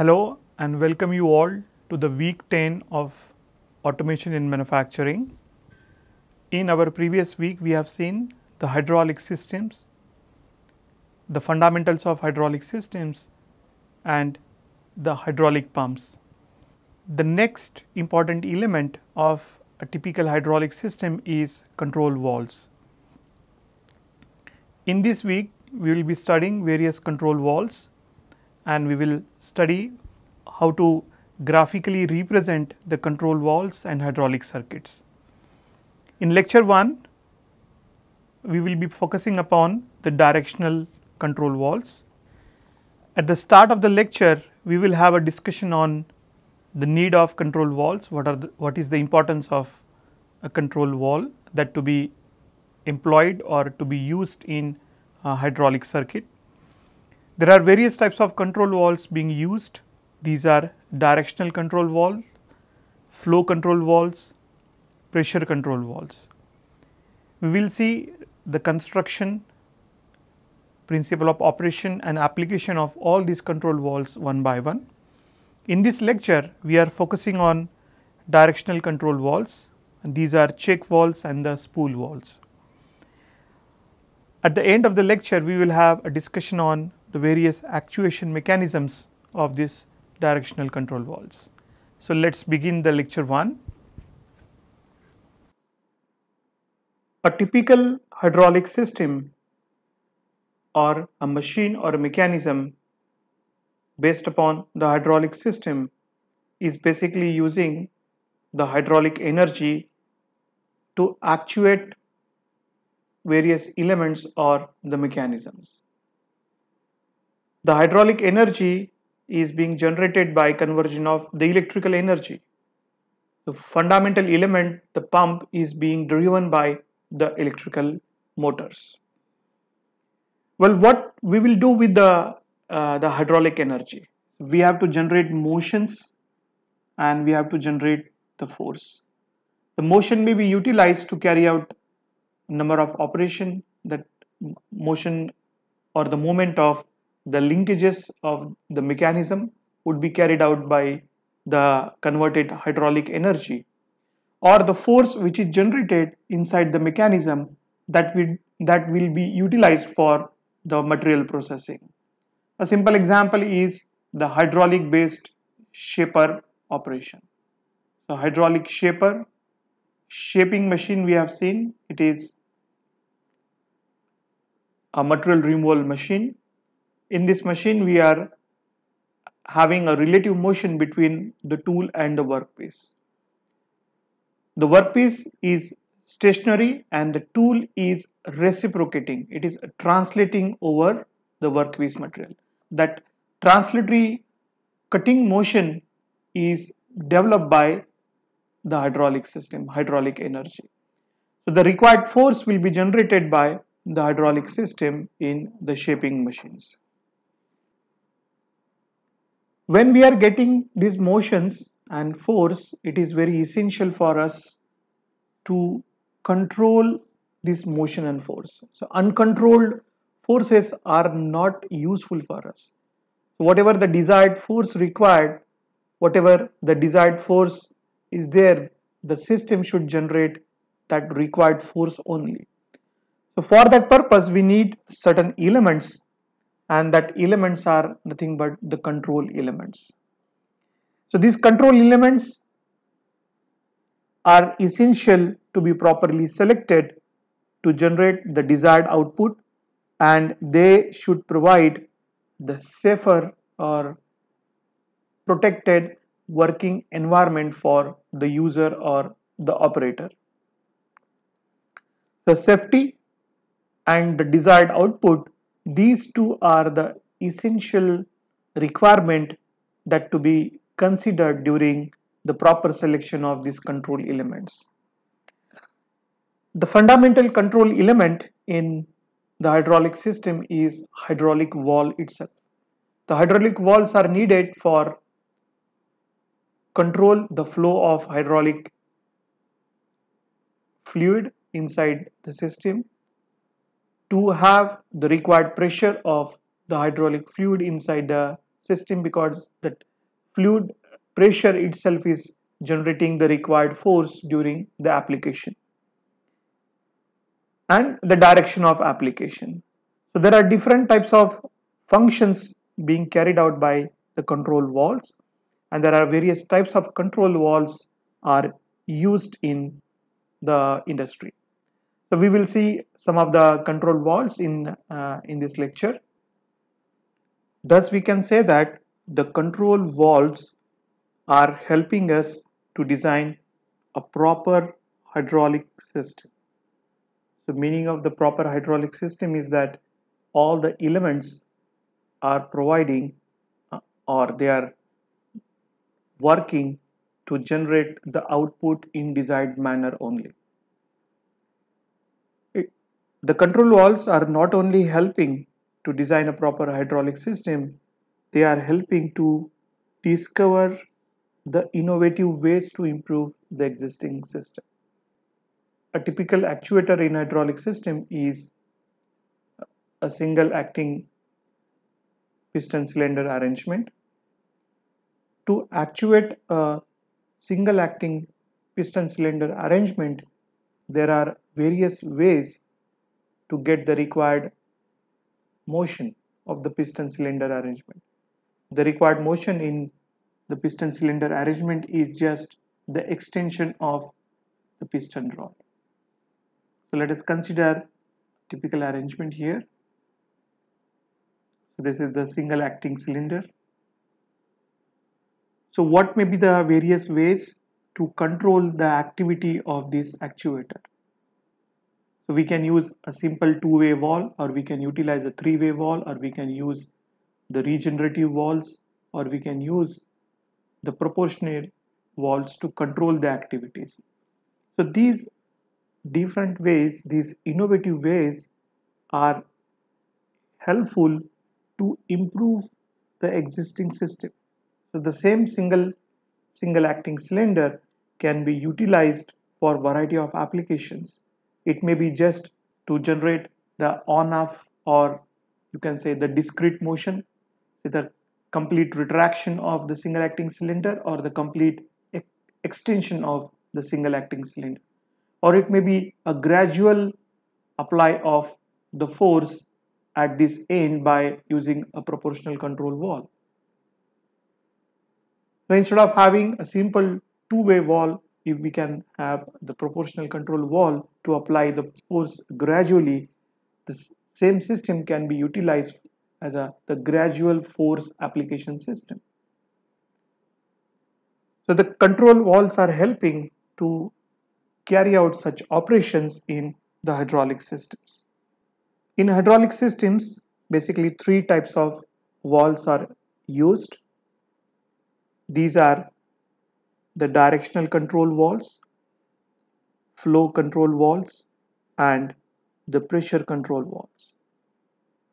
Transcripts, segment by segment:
Hello and welcome you all to the week 10 of automation in manufacturing. In our previous week we have seen the hydraulic systems, the fundamentals of hydraulic systems and the hydraulic pumps. The next important element of a typical hydraulic system is control valves. In this week we will be studying various control valves and we will study how to graphically represent the control valves and hydraulic circuits. In lecture 1, we will be focusing upon the directional control valves. At the start of the lecture, we will have a discussion on the need of control valves, what are the, what is the importance of a control valve that to be employed or to be used in hydraulic circuit. There are various types of control walls being used. These are directional control walls, flow control walls, pressure control walls. We will see the construction, principle of operation and application of all these control walls one by one. In this lecture, we are focusing on directional control walls. These are check walls and the spool walls. At the end of the lecture, we will have a discussion on the various actuation mechanisms of these directional control valves. So, let us begin the lecture 1. A typical hydraulic system or a machine or a mechanism based upon the hydraulic system is basically using the hydraulic energy to actuate various elements or the mechanisms the hydraulic energy is being generated by conversion of the electrical energy. The fundamental element, the pump, is being driven by the electrical motors. Well, what we will do with the, uh, the hydraulic energy? We have to generate motions and we have to generate the force. The motion may be utilized to carry out number of operation that motion or the moment of the linkages of the mechanism would be carried out by the converted hydraulic energy or the force which is generated inside the mechanism that will, that will be utilized for the material processing. A simple example is the hydraulic based shaper operation. The hydraulic shaper shaping machine we have seen it is a material removal machine in this machine we are having a relative motion between the tool and the workpiece. The workpiece is stationary and the tool is reciprocating. It is translating over the workpiece material. That translatory cutting motion is developed by the hydraulic system, hydraulic energy. So the required force will be generated by the hydraulic system in the shaping machines when we are getting these motions and force it is very essential for us to control this motion and force so uncontrolled forces are not useful for us whatever the desired force required whatever the desired force is there the system should generate that required force only so for that purpose we need certain elements and that elements are nothing but the control elements. So these control elements are essential to be properly selected to generate the desired output and they should provide the safer or protected working environment for the user or the operator. The safety and the desired output these two are the essential requirement that to be considered during the proper selection of these control elements. The fundamental control element in the hydraulic system is hydraulic wall itself. The hydraulic walls are needed for control the flow of hydraulic fluid inside the system to have the required pressure of the hydraulic fluid inside the system because that fluid pressure itself is generating the required force during the application and the direction of application. So there are different types of functions being carried out by the control walls and there are various types of control walls are used in the industry. So we will see some of the control walls in, uh, in this lecture. Thus we can say that the control valves are helping us to design a proper hydraulic system. The meaning of the proper hydraulic system is that all the elements are providing uh, or they are working to generate the output in desired manner only. The control valves are not only helping to design a proper hydraulic system, they are helping to discover the innovative ways to improve the existing system. A typical actuator in hydraulic system is a single acting piston cylinder arrangement. To actuate a single acting piston cylinder arrangement, there are various ways to get the required motion of the piston cylinder arrangement. The required motion in the piston cylinder arrangement is just the extension of the piston rod. So let us consider typical arrangement here. So this is the single acting cylinder. So what may be the various ways to control the activity of this actuator? we can use a simple two-way wall or we can utilize a three-way wall or we can use the regenerative walls or we can use the proportional walls to control the activities. So these different ways, these innovative ways are helpful to improve the existing system. So the same single single acting cylinder can be utilized for variety of applications it may be just to generate the on off or you can say the discrete motion with a complete retraction of the single acting cylinder or the complete e extension of the single acting cylinder or it may be a gradual apply of the force at this end by using a proportional control wall. So instead of having a simple two-way wall if we can have the proportional control wall to apply the force gradually this same system can be utilized as a the gradual force application system so the control walls are helping to carry out such operations in the hydraulic systems in hydraulic systems basically three types of walls are used these are the directional control valves, flow control valves, and the pressure control valves.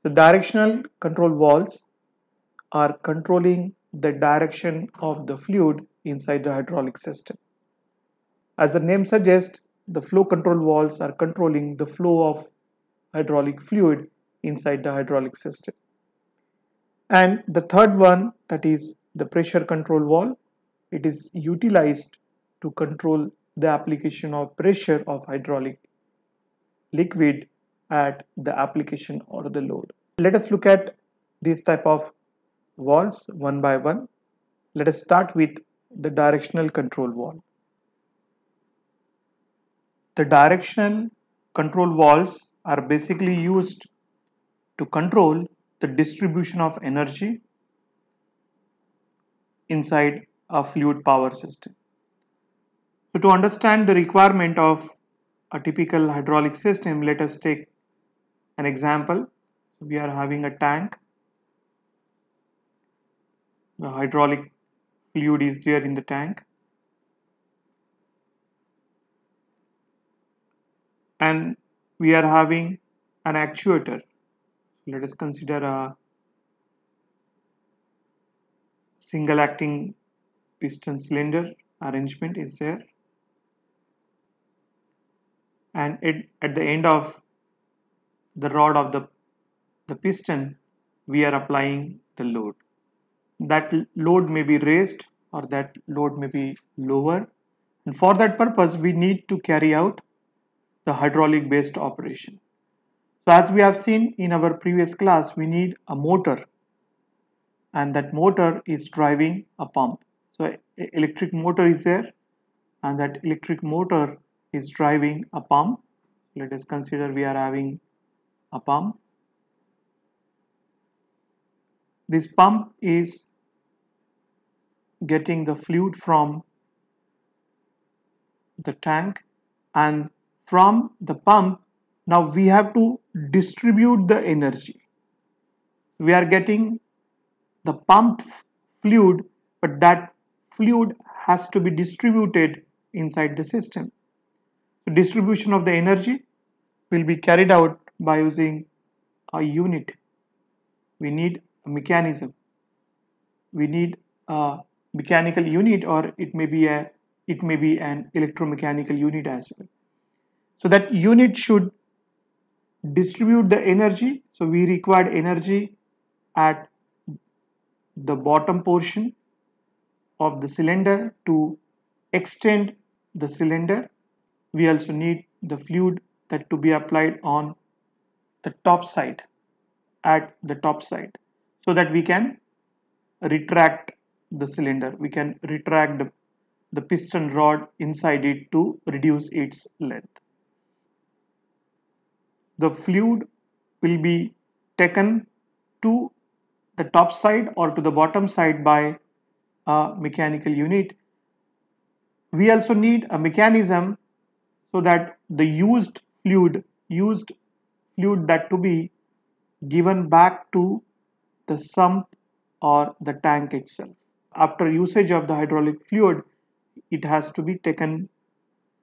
The directional control valves are controlling the direction of the fluid inside the hydraulic system. As the name suggests, the flow control valves are controlling the flow of hydraulic fluid inside the hydraulic system. And the third one that is the pressure control valve it is utilized to control the application of pressure of hydraulic liquid at the application or the load. Let us look at these type of valves one by one. Let us start with the directional control valve. The directional control valves are basically used to control the distribution of energy inside a fluid power system. So to understand the requirement of a typical hydraulic system, let us take an example. So we are having a tank. The hydraulic fluid is there in the tank. And we are having an actuator. Let us consider a single acting piston cylinder arrangement is there and it, at the end of the rod of the, the piston we are applying the load that load may be raised or that load may be lower and for that purpose we need to carry out the hydraulic based operation so as we have seen in our previous class we need a motor and that motor is driving a pump so electric motor is there and that electric motor is driving a pump. Let us consider we are having a pump. This pump is getting the fluid from the tank and from the pump now we have to distribute the energy we are getting the pumped fluid but that fluid has to be distributed inside the system. The distribution of the energy will be carried out by using a unit. We need a mechanism. We need a mechanical unit or it may be a it may be an electromechanical unit as well. So that unit should distribute the energy. So we required energy at the bottom portion of the cylinder to extend the cylinder. We also need the fluid that to be applied on the top side at the top side so that we can retract the cylinder. We can retract the, the piston rod inside it to reduce its length. The fluid will be taken to the top side or to the bottom side by a mechanical unit. We also need a mechanism so that the used fluid, used fluid that to be given back to the sump or the tank itself. After usage of the hydraulic fluid, it has to be taken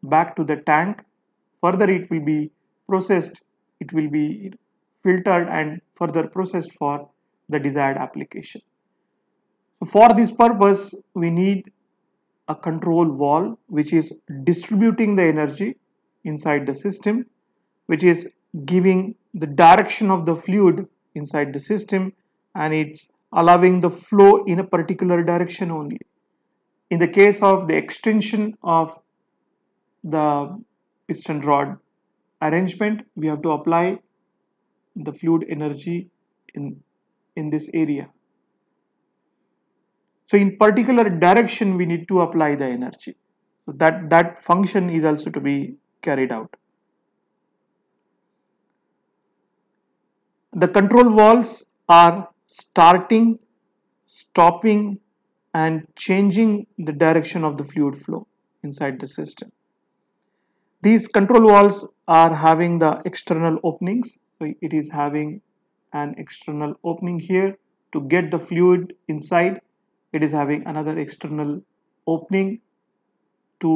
back to the tank. Further, it will be processed, it will be filtered and further processed for the desired application. So for this purpose, we need a control wall which is distributing the energy inside the system, which is giving the direction of the fluid inside the system and it's allowing the flow in a particular direction only. In the case of the extension of the piston rod arrangement, we have to apply the fluid energy in, in this area. So in particular direction, we need to apply the energy. So that, that function is also to be carried out. The control valves are starting, stopping and changing the direction of the fluid flow inside the system. These control valves are having the external openings. So it is having an external opening here to get the fluid inside it is having another external opening to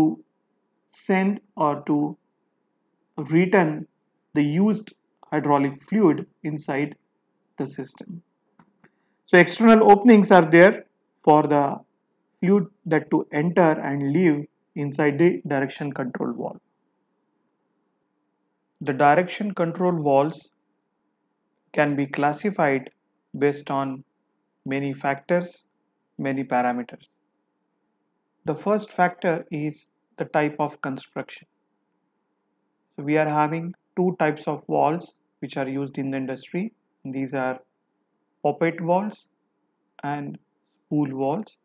send or to return the used hydraulic fluid inside the system. So external openings are there for the fluid that to enter and leave inside the direction control valve. The direction control valves can be classified based on many factors many parameters. The first factor is the type of construction. So we are having two types of walls which are used in the industry. These are poppet walls and spool walls.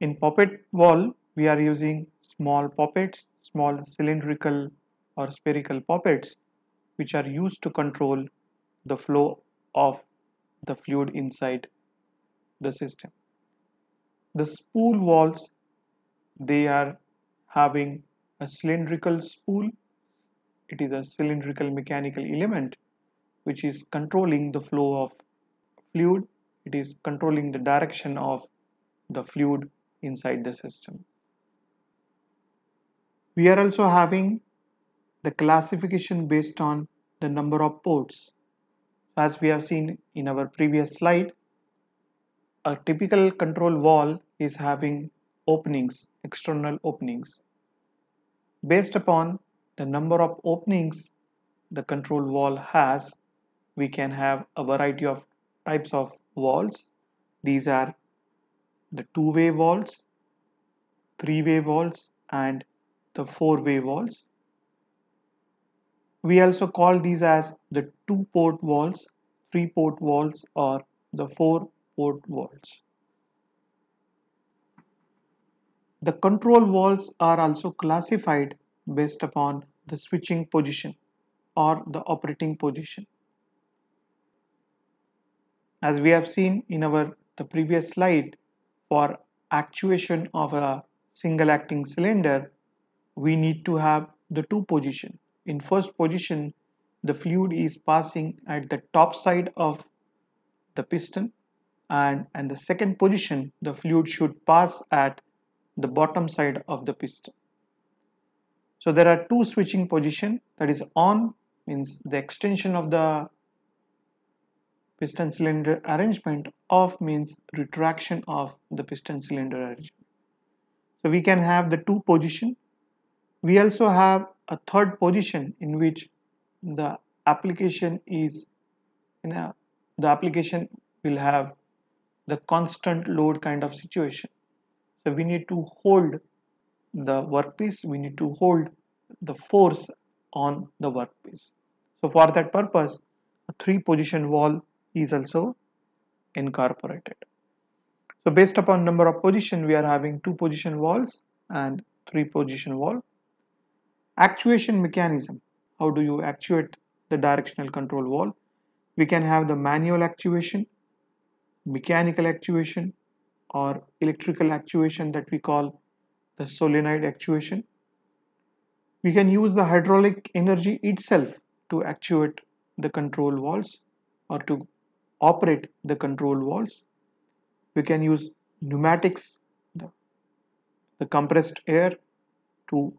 In poppet wall, we are using small poppets, small cylindrical or spherical poppets, which are used to control the flow of the fluid inside the system. The spool walls, they are having a cylindrical spool. It is a cylindrical mechanical element which is controlling the flow of fluid. It is controlling the direction of the fluid inside the system. We are also having the classification based on the number of ports. As we have seen in our previous slide, a typical control wall is having openings, external openings. Based upon the number of openings the control wall has, we can have a variety of types of walls. These are the two-way walls, three-way walls and the four-way walls. We also call these as the two-port walls, three-port walls or the four port walls. The control valves are also classified based upon the switching position or the operating position. As we have seen in our the previous slide for actuation of a single acting cylinder we need to have the two position. In first position the fluid is passing at the top side of the piston and and the second position the fluid should pass at the bottom side of the piston so there are two switching position that is on means the extension of the piston cylinder arrangement off means retraction of the piston cylinder arrangement so we can have the two position we also have a third position in which the application is you know the application will have the constant load kind of situation so we need to hold the workpiece we need to hold the force on the workpiece so for that purpose a three position wall is also incorporated so based upon number of position we are having two position walls and three position wall actuation mechanism how do you actuate the directional control wall we can have the manual actuation mechanical actuation or electrical actuation that we call the solenoid actuation. We can use the hydraulic energy itself to actuate the control walls, or to operate the control walls. We can use pneumatics, the, the compressed air to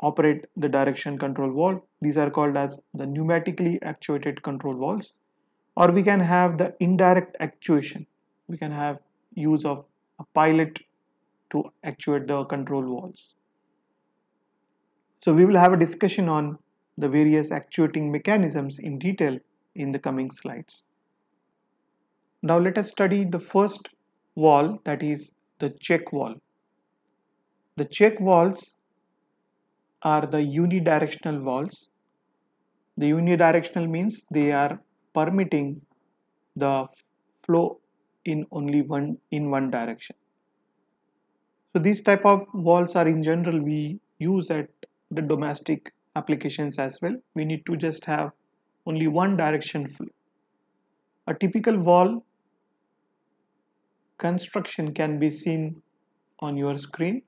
operate the direction control wall. These are called as the pneumatically actuated control walls or we can have the indirect actuation we can have use of a pilot to actuate the control walls so we will have a discussion on the various actuating mechanisms in detail in the coming slides now let us study the first wall that is the check wall the check walls are the unidirectional walls the unidirectional means they are permitting the flow in only one in one direction so these type of walls are in general we use at the domestic applications as well we need to just have only one direction flow a typical wall construction can be seen on your screen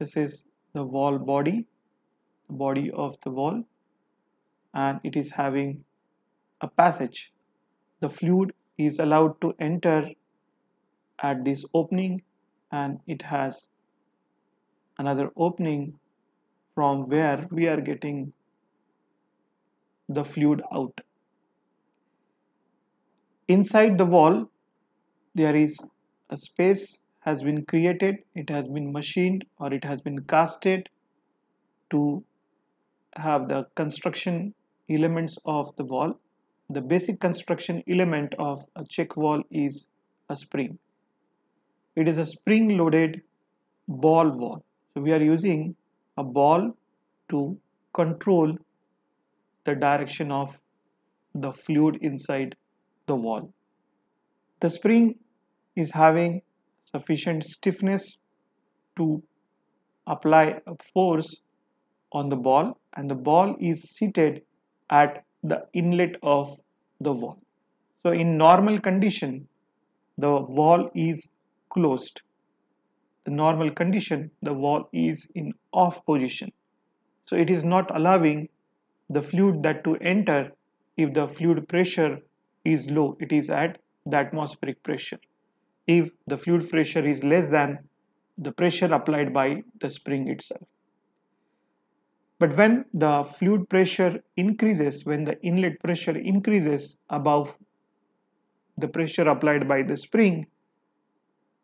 this is the wall body body of the wall and it is having a passage. The fluid is allowed to enter at this opening and it has another opening from where we are getting the fluid out. Inside the wall there is a space has been created, it has been machined or it has been casted to have the construction elements of the wall the basic construction element of a check valve is a spring. It is a spring loaded ball valve. So we are using a ball to control the direction of the fluid inside the wall. The spring is having sufficient stiffness to apply a force on the ball and the ball is seated at the inlet of the wall. So in normal condition, the wall is closed. The normal condition, the wall is in off position. So it is not allowing the fluid that to enter if the fluid pressure is low, it is at the atmospheric pressure. If the fluid pressure is less than the pressure applied by the spring itself. But when the fluid pressure increases, when the inlet pressure increases above the pressure applied by the spring,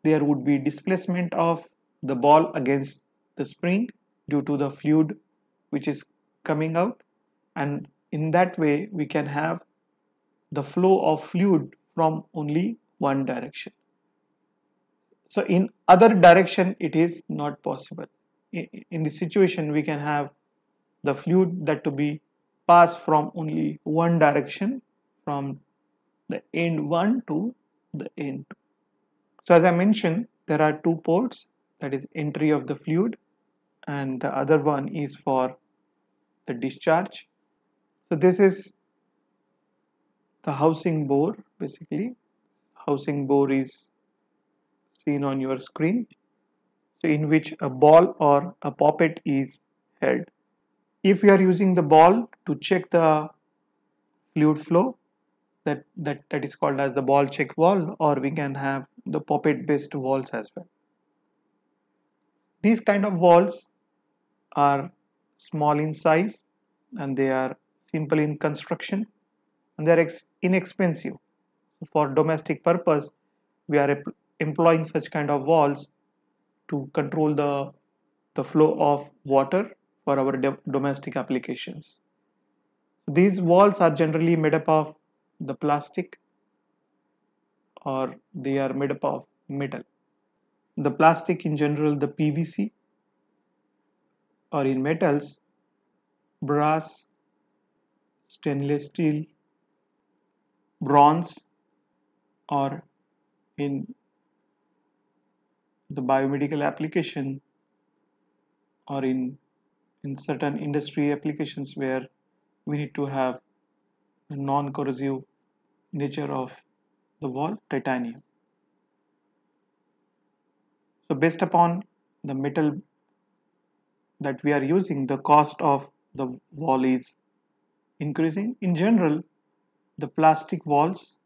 there would be displacement of the ball against the spring due to the fluid which is coming out and in that way we can have the flow of fluid from only one direction. So in other direction it is not possible. In this situation we can have the fluid that to be passed from only one direction from the end 1 to the end 2. So as I mentioned there are two ports that is entry of the fluid and the other one is for the discharge. So this is the housing bore basically housing bore is seen on your screen so in which a ball or a poppet is held if you are using the ball to check the fluid flow that, that, that is called as the ball check valve or we can have the poppet based valves as well. These kind of valves are small in size and they are simple in construction and they are inexpensive. So for domestic purpose we are employing such kind of valves to control the, the flow of water for our domestic applications. These walls are generally made up of the plastic or they are made up of metal. The plastic in general, the PVC or in metals, brass, stainless steel, bronze or in the biomedical application or in in certain industry applications where we need to have a non-corrosive nature of the wall titanium. So based upon the metal that we are using the cost of the wall is increasing. In general the plastic walls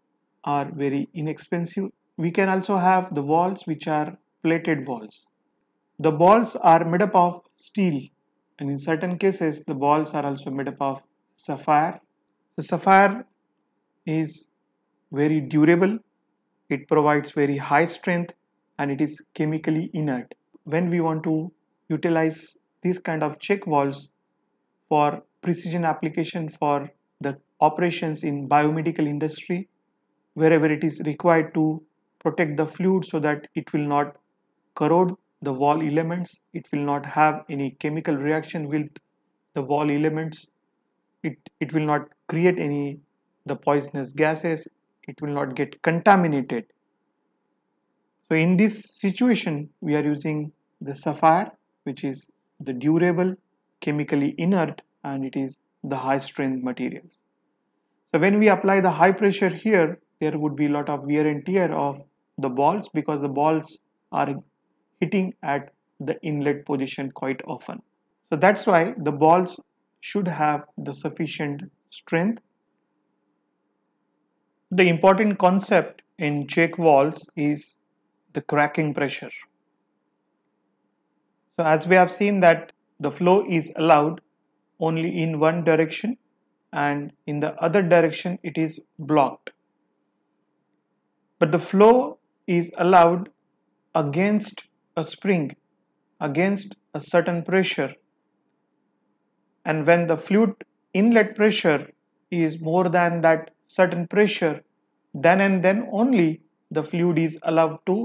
are very inexpensive. We can also have the walls which are plated walls. The walls are made up of steel and in certain cases the balls are also made up of sapphire so sapphire is very durable it provides very high strength and it is chemically inert when we want to utilize these kind of check walls for precision application for the operations in biomedical industry wherever it is required to protect the fluid so that it will not corrode the wall elements it will not have any chemical reaction with the wall elements it, it will not create any the poisonous gases it will not get contaminated so in this situation we are using the sapphire which is the durable chemically inert and it is the high strength materials so when we apply the high pressure here there would be a lot of wear and tear of the balls because the balls are hitting at the inlet position quite often. So that's why the balls should have the sufficient strength. The important concept in check walls is the cracking pressure. So as we have seen that the flow is allowed only in one direction and in the other direction it is blocked. But the flow is allowed against a spring against a certain pressure and when the fluid inlet pressure is more than that certain pressure then and then only the fluid is allowed to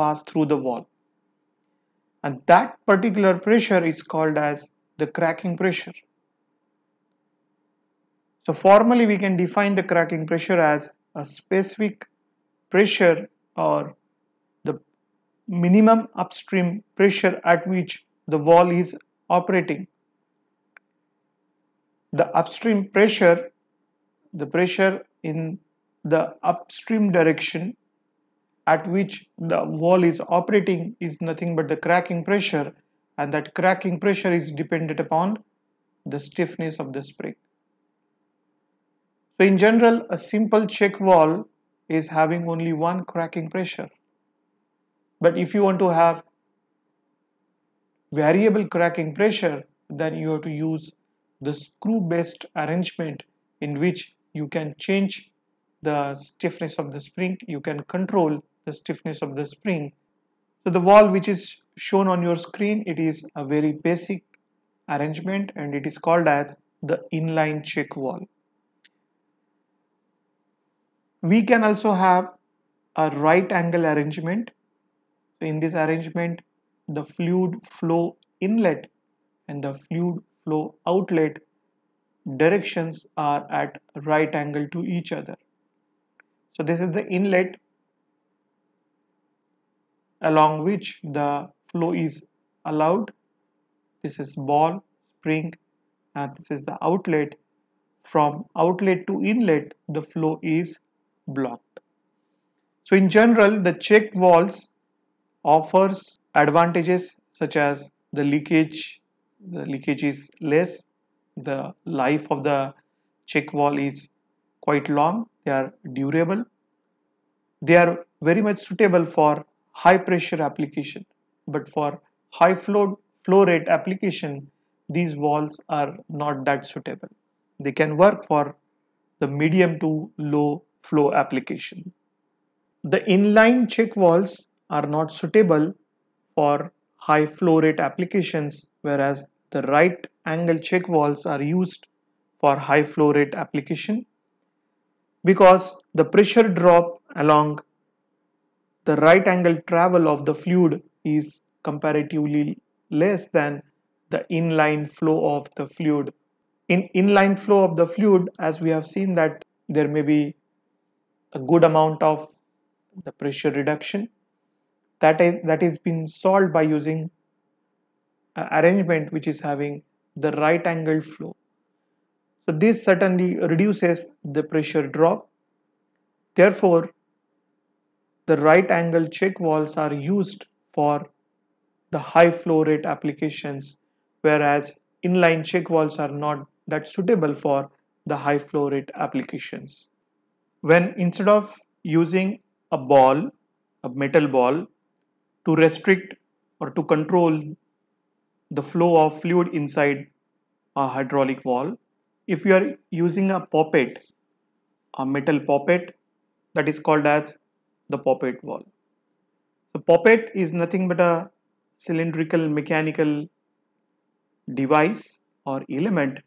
pass through the wall and that particular pressure is called as the cracking pressure so formally we can define the cracking pressure as a specific pressure or minimum upstream pressure at which the wall is operating. The upstream pressure, the pressure in the upstream direction at which the wall is operating is nothing but the cracking pressure and that cracking pressure is dependent upon the stiffness of the spring. So in general a simple check wall is having only one cracking pressure. But if you want to have variable cracking pressure, then you have to use the screw based arrangement in which you can change the stiffness of the spring, you can control the stiffness of the spring. So the wall which is shown on your screen, it is a very basic arrangement and it is called as the inline check wall. We can also have a right angle arrangement so in this arrangement, the fluid flow inlet and the fluid flow outlet directions are at right angle to each other. So this is the inlet along which the flow is allowed. This is ball, spring and this is the outlet. From outlet to inlet the flow is blocked. So in general the check valves offers advantages such as the leakage the leakage is less the life of the check wall is quite long they are durable they are very much suitable for high pressure application but for high flow flow rate application these walls are not that suitable they can work for the medium to low flow application the inline check walls are not suitable for high flow rate applications whereas the right angle check valves are used for high flow rate application because the pressure drop along the right angle travel of the fluid is comparatively less than the inline flow of the fluid. In inline flow of the fluid as we have seen that there may be a good amount of the pressure reduction that is that is been solved by using uh, arrangement which is having the right angle flow so this certainly reduces the pressure drop therefore the right angle check valves are used for the high flow rate applications whereas inline check valves are not that suitable for the high flow rate applications when instead of using a ball a metal ball to restrict or to control the flow of fluid inside a hydraulic valve. If you are using a poppet, a metal poppet that is called as the poppet valve. The poppet is nothing but a cylindrical mechanical device or element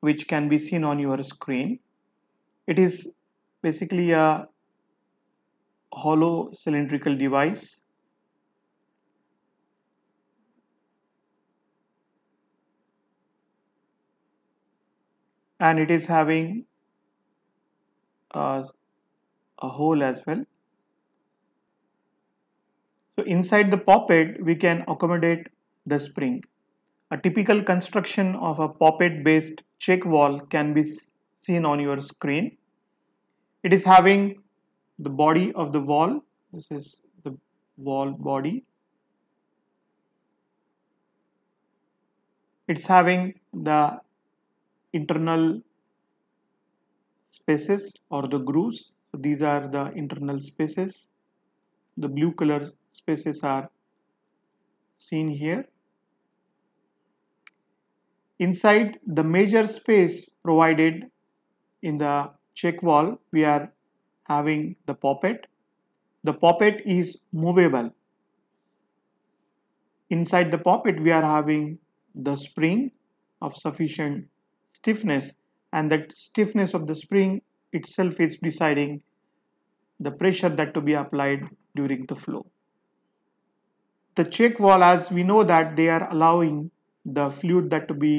which can be seen on your screen. It is basically a hollow cylindrical device and it is having a, uh, a hole as well so inside the poppet we can accommodate the spring a typical construction of a poppet based check wall can be seen on your screen it is having the body of the wall this is the wall body it's having the internal spaces or the grooves so these are the internal spaces the blue color spaces are seen here inside the major space provided in the check wall we are having the poppet the poppet is movable inside the poppet we are having the spring of sufficient stiffness and that stiffness of the spring itself is deciding the pressure that to be applied during the flow. The check wall as we know that they are allowing the fluid that to be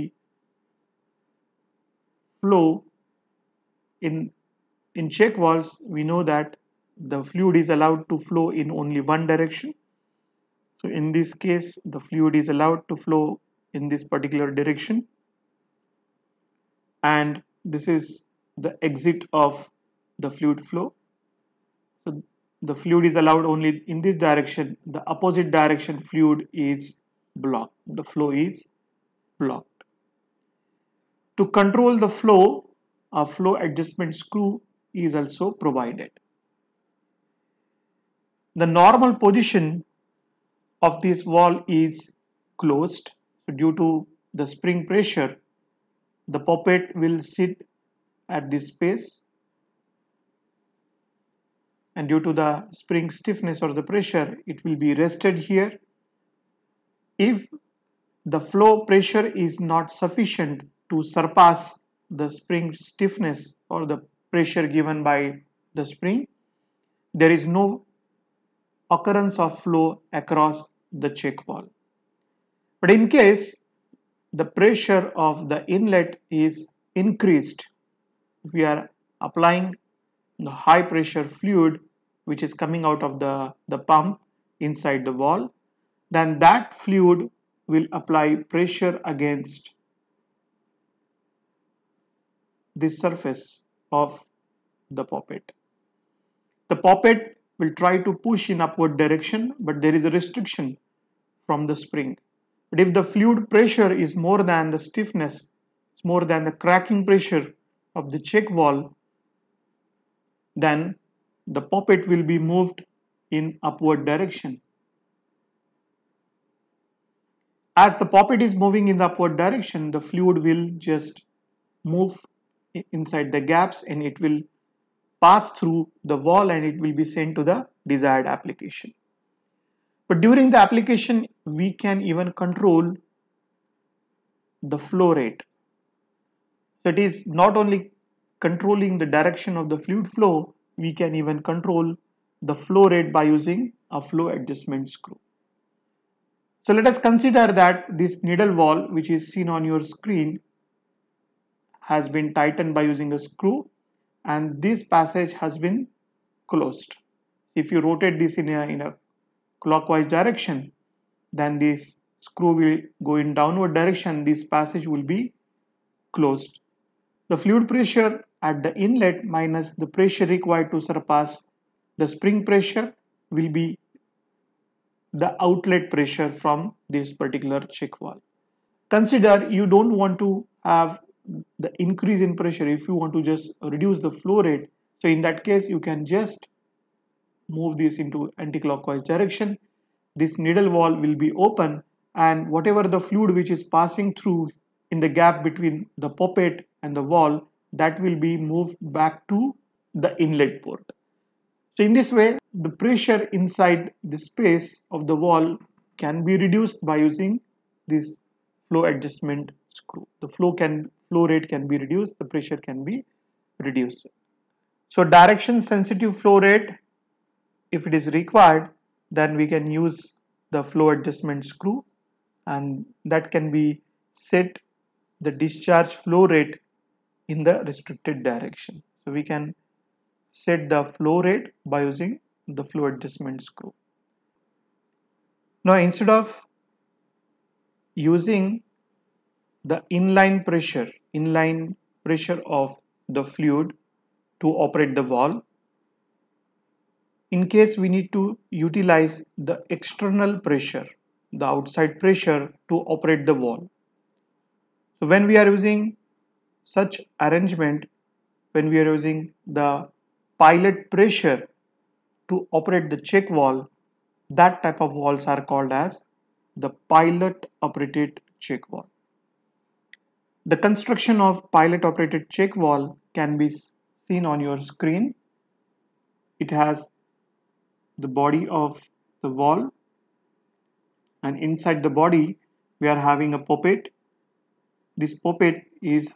flow in in check walls we know that the fluid is allowed to flow in only one direction so in this case the fluid is allowed to flow in this particular direction and this is the exit of the fluid flow so the fluid is allowed only in this direction the opposite direction fluid is blocked the flow is blocked to control the flow a flow adjustment screw is also provided the normal position of this wall is closed due to the spring pressure the puppet will sit at this space and due to the spring stiffness or the pressure it will be rested here if the flow pressure is not sufficient to surpass the spring stiffness or the pressure given by the spring there is no occurrence of flow across the check valve but in case the pressure of the inlet is increased if we are applying the high pressure fluid which is coming out of the, the pump inside the wall then that fluid will apply pressure against the surface of the poppet. The poppet will try to push in upward direction but there is a restriction from the spring. But if the fluid pressure is more than the stiffness, it's more than the cracking pressure of the check wall. then the poppet will be moved in upward direction. As the poppet is moving in the upward direction, the fluid will just move inside the gaps and it will pass through the wall and it will be sent to the desired application. But during the application we can even control the flow rate so it is not only controlling the direction of the fluid flow we can even control the flow rate by using a flow adjustment screw so let us consider that this needle wall which is seen on your screen has been tightened by using a screw and this passage has been closed. If you rotate this in a, in a clockwise direction, then this screw will go in downward direction this passage will be closed the fluid pressure at the inlet minus the pressure required to surpass the spring pressure will be the outlet pressure from this particular check valve consider you don't want to have the increase in pressure if you want to just reduce the flow rate so in that case you can just move this into anti-clockwise direction this needle wall will be open and whatever the fluid which is passing through in the gap between the poppet and the wall that will be moved back to the inlet port. So in this way the pressure inside the space of the wall can be reduced by using this flow adjustment screw. The flow can flow rate can be reduced, the pressure can be reduced. So direction sensitive flow rate if it is required then we can use the flow adjustment screw and that can be set the discharge flow rate in the restricted direction so we can set the flow rate by using the flow adjustment screw now instead of using the inline pressure inline pressure of the fluid to operate the valve in case we need to utilize the external pressure the outside pressure to operate the wall so when we are using such arrangement when we are using the pilot pressure to operate the check wall that type of walls are called as the pilot operated check wall the construction of pilot operated check wall can be seen on your screen it has the body of the wall and inside the body we are having a puppet this puppet is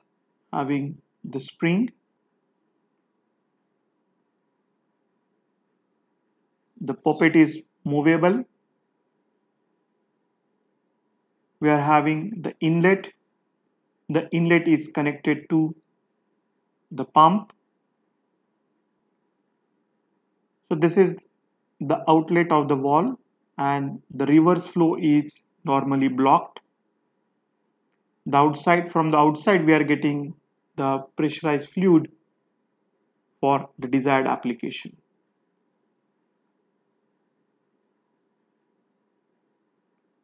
having the spring the puppet is movable we are having the inlet the inlet is connected to the pump so this is the outlet of the wall and the reverse flow is normally blocked. The outside from the outside we are getting the pressurized fluid for the desired application.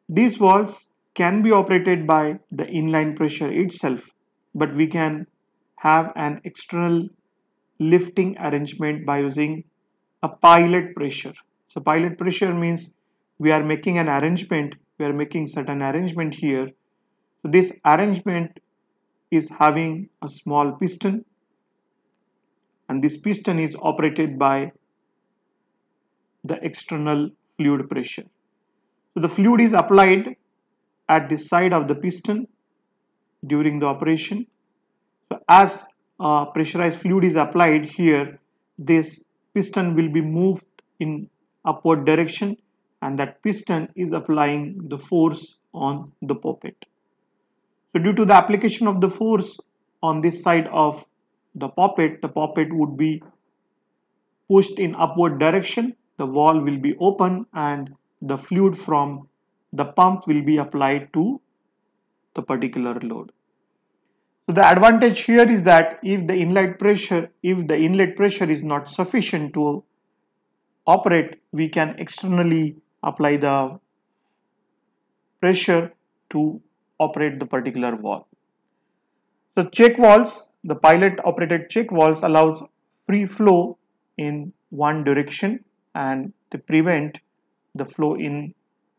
These walls can be operated by the inline pressure itself but we can have an external lifting arrangement by using a pilot pressure. So pilot pressure means we are making an arrangement, we are making certain arrangement here. So this arrangement is having a small piston and this piston is operated by the external fluid pressure. So the fluid is applied at the side of the piston during the operation. So as uh, pressurized fluid is applied here, this piston will be moved in upward direction and that piston is applying the force on the poppet. So due to the application of the force on this side of the poppet, the poppet would be pushed in upward direction, the valve will be open and the fluid from the pump will be applied to the particular load. So the advantage here is that if the inlet pressure, if the inlet pressure is not sufficient to operate we can externally apply the pressure to operate the particular valve. The check valves, the pilot operated check valves allows free flow in one direction and to prevent the flow in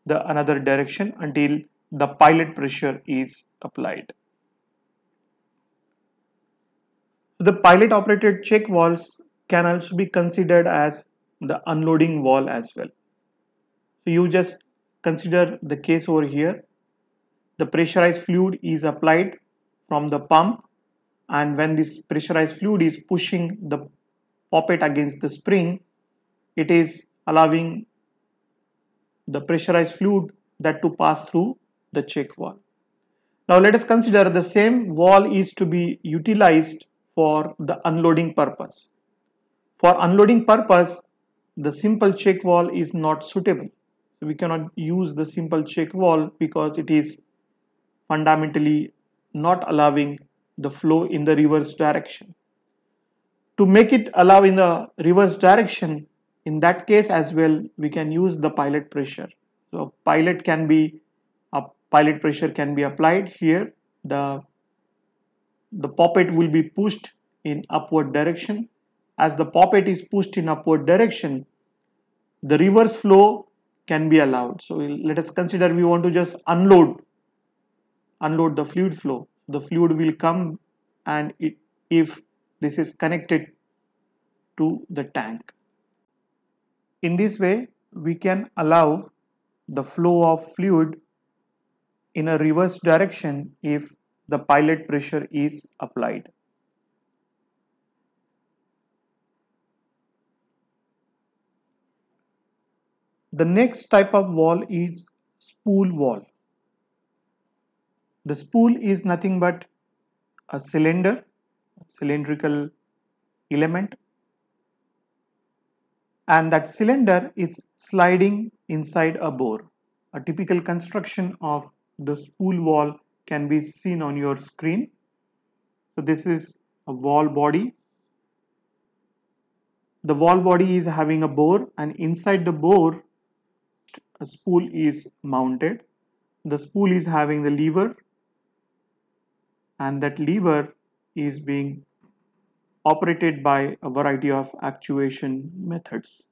the another direction until the pilot pressure is applied. The pilot operated check valves can also be considered as the unloading wall as well. So you just consider the case over here. The pressurized fluid is applied from the pump and when this pressurized fluid is pushing the poppet against the spring, it is allowing the pressurized fluid that to pass through the check wall. Now let us consider the same wall is to be utilized for the unloading purpose. For unloading purpose, the simple check wall is not suitable. we cannot use the simple check wall because it is fundamentally not allowing the flow in the reverse direction. To make it allow in the reverse direction, in that case as well, we can use the pilot pressure. So pilot can be, a pilot pressure can be applied here. The, the poppet will be pushed in upward direction. As the poppet is pushed in upward direction, the reverse flow can be allowed. So let us consider we want to just unload, unload the fluid flow. The fluid will come and it, if this is connected to the tank. In this way, we can allow the flow of fluid in a reverse direction if the pilot pressure is applied. The next type of wall is spool wall. The spool is nothing but a cylinder, cylindrical element and that cylinder is sliding inside a bore. A typical construction of the spool wall can be seen on your screen. So this is a wall body. The wall body is having a bore and inside the bore a spool is mounted the spool is having the lever and that lever is being operated by a variety of actuation methods.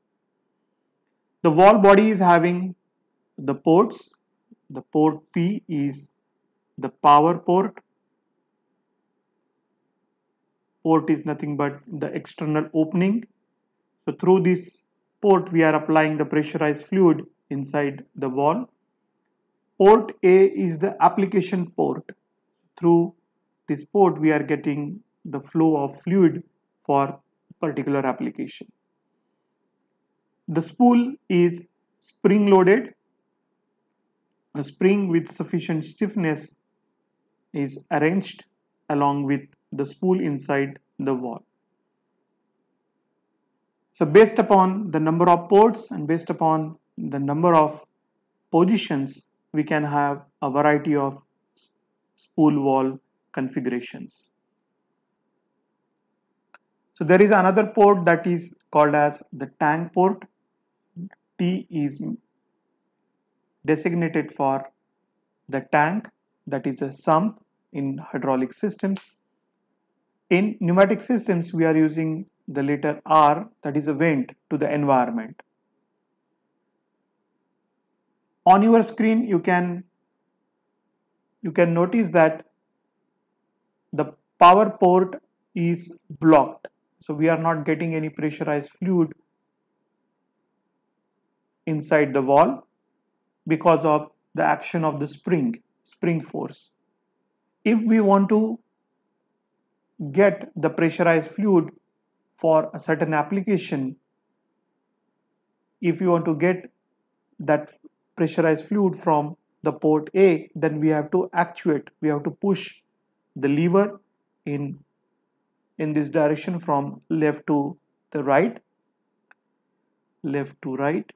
The wall body is having the ports. The port P is the power port. Port is nothing but the external opening. So through this port we are applying the pressurized fluid inside the wall. Port A is the application port. Through this port we are getting the flow of fluid for particular application. The spool is spring loaded. A spring with sufficient stiffness is arranged along with the spool inside the wall. So based upon the number of ports and based upon the number of positions we can have a variety of spool wall configurations. So there is another port that is called as the tank port. T is designated for the tank that is a sump in hydraulic systems. In pneumatic systems we are using the letter R that is a vent to the environment on your screen you can you can notice that the power port is blocked so we are not getting any pressurized fluid inside the wall because of the action of the spring spring force if we want to get the pressurized fluid for a certain application if you want to get that pressurized fluid from the port A, then we have to actuate, we have to push the lever in, in this direction from left to the right, left to right.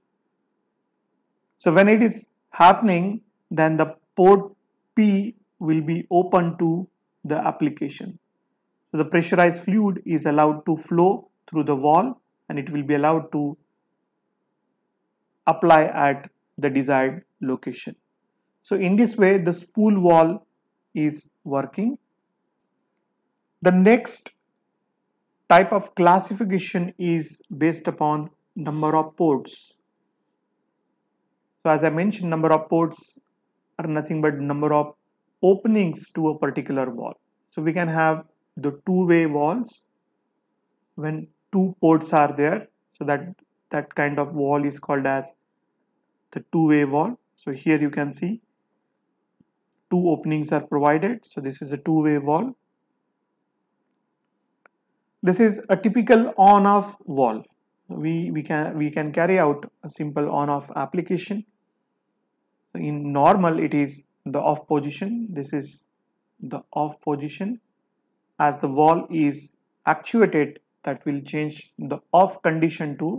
So when it is happening, then the port P will be open to the application. So the pressurized fluid is allowed to flow through the wall and it will be allowed to apply at the desired location. So in this way the spool wall is working. The next type of classification is based upon number of ports. So as I mentioned number of ports are nothing but number of openings to a particular wall. So we can have the two-way walls when two ports are there so that that kind of wall is called as the two-way wall so here you can see two openings are provided so this is a two-way wall this is a typical on-off wall we we can we can carry out a simple on-off application in normal it is the off position this is the off position as the wall is actuated that will change the off condition to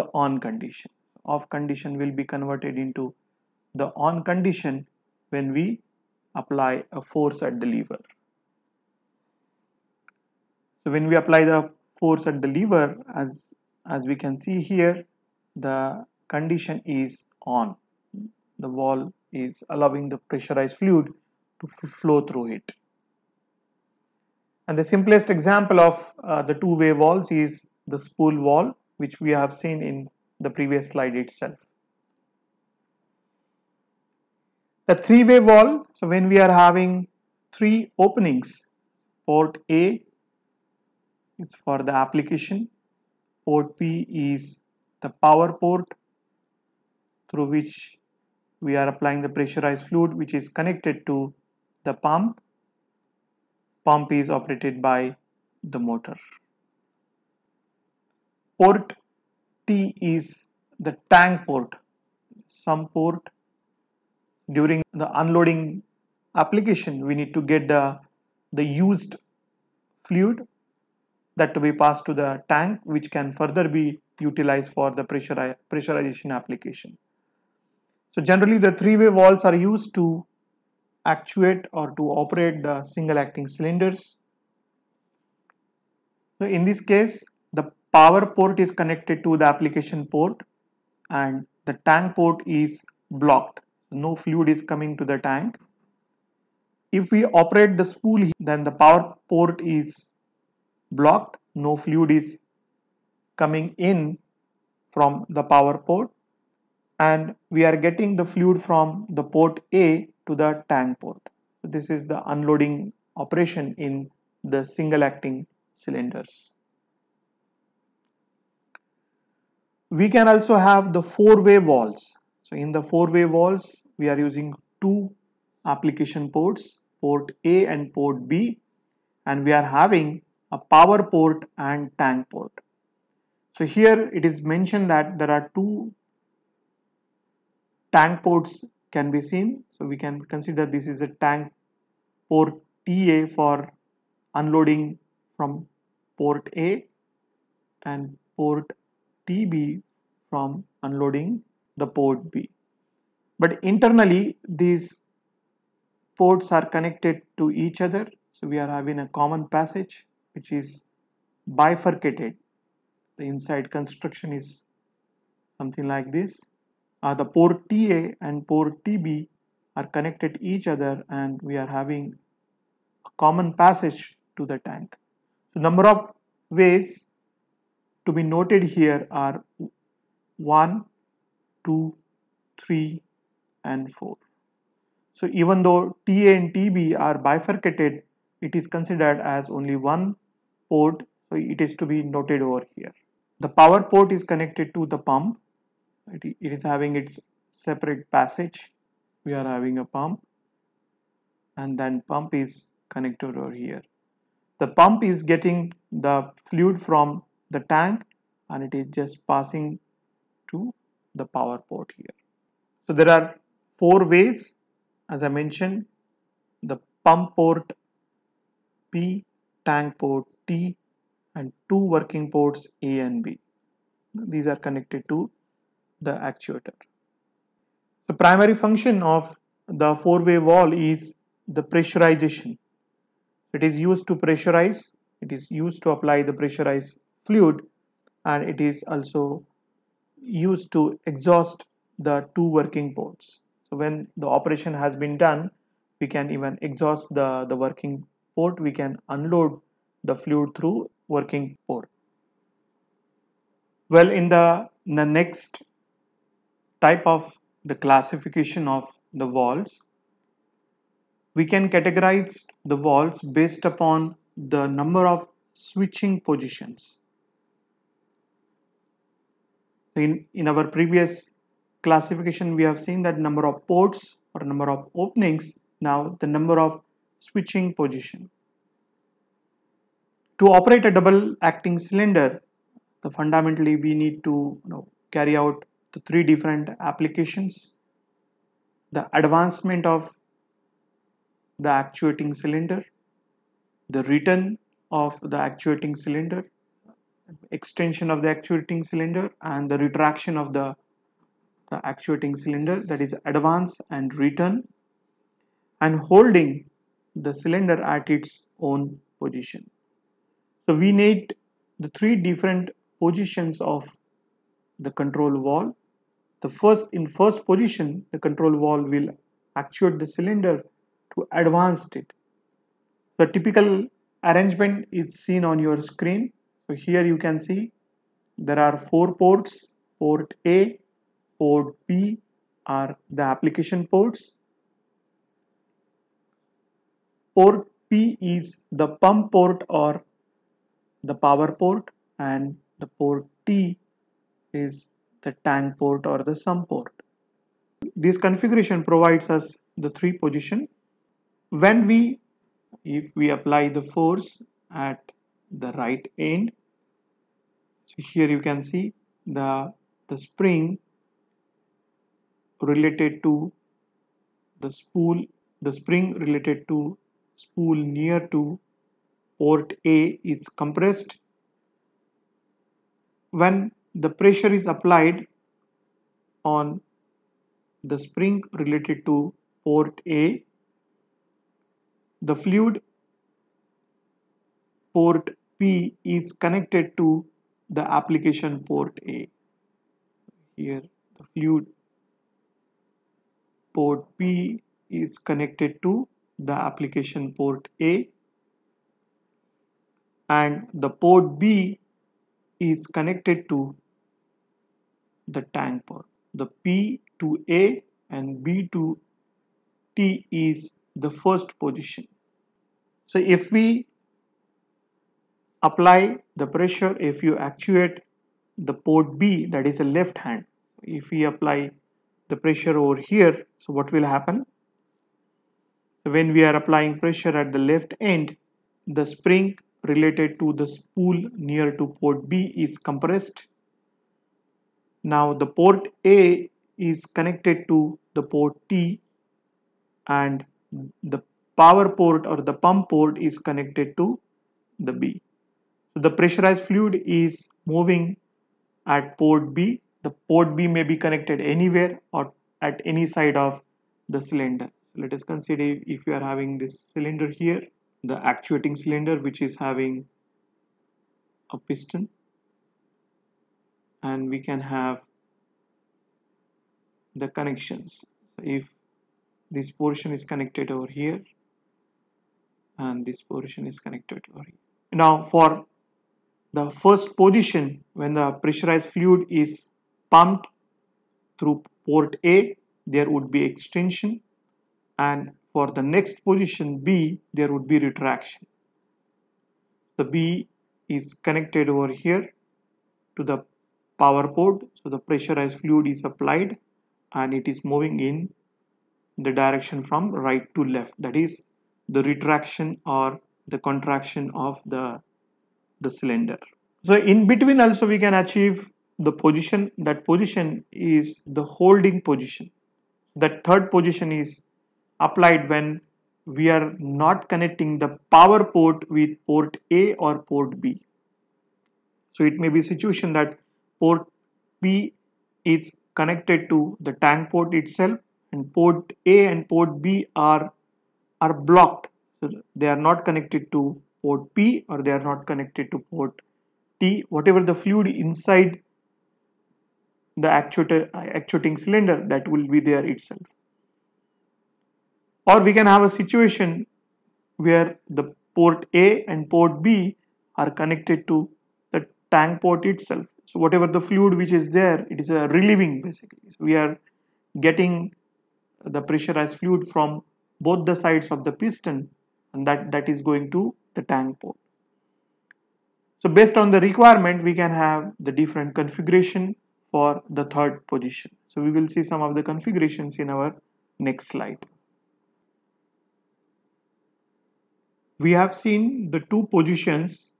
the on condition of condition will be converted into the on condition when we apply a force at the lever. So when we apply the force at the lever as as we can see here the condition is on the wall is allowing the pressurized fluid to flow through it and the simplest example of uh, the two-way walls is the spool wall which we have seen in the previous slide itself. The three-way wall, so when we are having three openings, port A is for the application, port P is the power port through which we are applying the pressurized fluid which is connected to the pump. Pump is operated by the motor. Port T is the tank port, some port during the unloading application we need to get the, the used fluid that to be passed to the tank which can further be utilized for the pressuri pressurization application. So generally the three-way valves are used to actuate or to operate the single acting cylinders. So in this case the power port is connected to the application port and the tank port is blocked no fluid is coming to the tank if we operate the spool then the power port is blocked no fluid is coming in from the power port and we are getting the fluid from the port A to the tank port. This is the unloading operation in the single acting cylinders. we can also have the four-way walls so in the four-way walls we are using two application ports port A and port B and we are having a power port and tank port so here it is mentioned that there are two tank ports can be seen so we can consider this is a tank port TA for unloading from port A and port TB from unloading the port B. But internally, these ports are connected to each other. So we are having a common passage which is bifurcated. The inside construction is something like this. Uh, the port TA and port TB are connected to each other and we are having a common passage to the tank. So number of ways to be noted here are 1, 2, 3 and 4. So even though TA and TB are bifurcated, it is considered as only one port, so it is to be noted over here. The power port is connected to the pump. It is having its separate passage. We are having a pump and then pump is connected over here. The pump is getting the fluid from the tank and it is just passing to the power port here. So there are four ways as I mentioned the pump port P, tank port T and two working ports A and B. These are connected to the actuator. The primary function of the four-way wall is the pressurization. It is used to pressurize, it is used to apply the pressurized fluid and it is also used to exhaust the two working ports so when the operation has been done we can even exhaust the the working port we can unload the fluid through working port well in the, the next type of the classification of the walls we can categorize the walls based upon the number of switching positions in, in our previous classification, we have seen that number of ports or number of openings, now the number of switching position. To operate a double acting cylinder, the fundamentally we need to you know, carry out the three different applications, the advancement of the actuating cylinder, the return of the actuating cylinder extension of the actuating cylinder and the retraction of the, the actuating cylinder that is advance and return and holding the cylinder at its own position. So we need the three different positions of the control wall. The first in first position the control wall will actuate the cylinder to advance it. The typical arrangement is seen on your screen so here you can see there are four ports, port A, port B are the application ports. Port P is the pump port or the power port and the port T is the tank port or the sum port. This configuration provides us the three position. When we, if we apply the force at the right end so here you can see the the spring related to the spool the spring related to spool near to port A is compressed when the pressure is applied on the spring related to port A the fluid port P is connected to the application port A. Here the fluid port P is connected to the application port A and the port B is connected to the tank port. The P to A and B to T is the first position. So if we apply the pressure if you actuate the port B that is the left hand if we apply the pressure over here so what will happen so when we are applying pressure at the left end the spring related to the spool near to port B is compressed now the port A is connected to the port T and the power port or the pump port is connected to the B the pressurized fluid is moving at port B. The port B may be connected anywhere or at any side of the cylinder. Let us consider if you are having this cylinder here, the actuating cylinder which is having a piston and we can have the connections. If this portion is connected over here and this portion is connected over here. Now for the first position when the pressurized fluid is pumped through port A there would be extension and for the next position B there would be retraction. The B is connected over here to the power port so the pressurized fluid is applied and it is moving in the direction from right to left that is the retraction or the contraction of the the cylinder so in between also we can achieve the position that position is the holding position that third position is applied when we are not connecting the power port with port A or port B so it may be situation that port B is connected to the tank port itself and port A and port B are are blocked so they are not connected to port P or they are not connected to port T whatever the fluid inside the actuator, uh, actuating cylinder that will be there itself or we can have a situation where the port A and port B are connected to the tank port itself so whatever the fluid which is there it is a relieving basically so we are getting the pressurized fluid from both the sides of the piston and that that is going to the tank port. So based on the requirement, we can have the different configuration for the third position. So we will see some of the configurations in our next slide. We have seen the two positions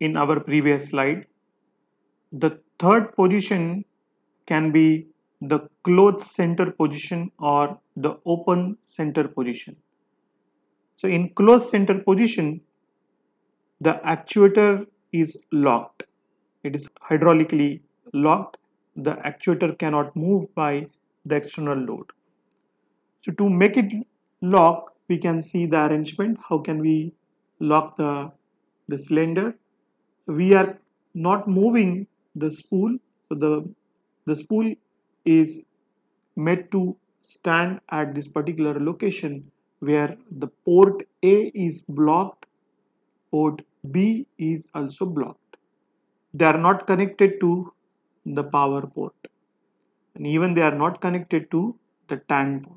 in our previous slide. The third position can be the closed center position or the open center position. So in closed center position, the actuator is locked. It is hydraulically locked. The actuator cannot move by the external load. So to make it lock, we can see the arrangement. How can we lock the, the cylinder? We are not moving the spool. So the, the spool is made to stand at this particular location where the port A is blocked, port B is also blocked. They are not connected to the power port and even they are not connected to the tank port.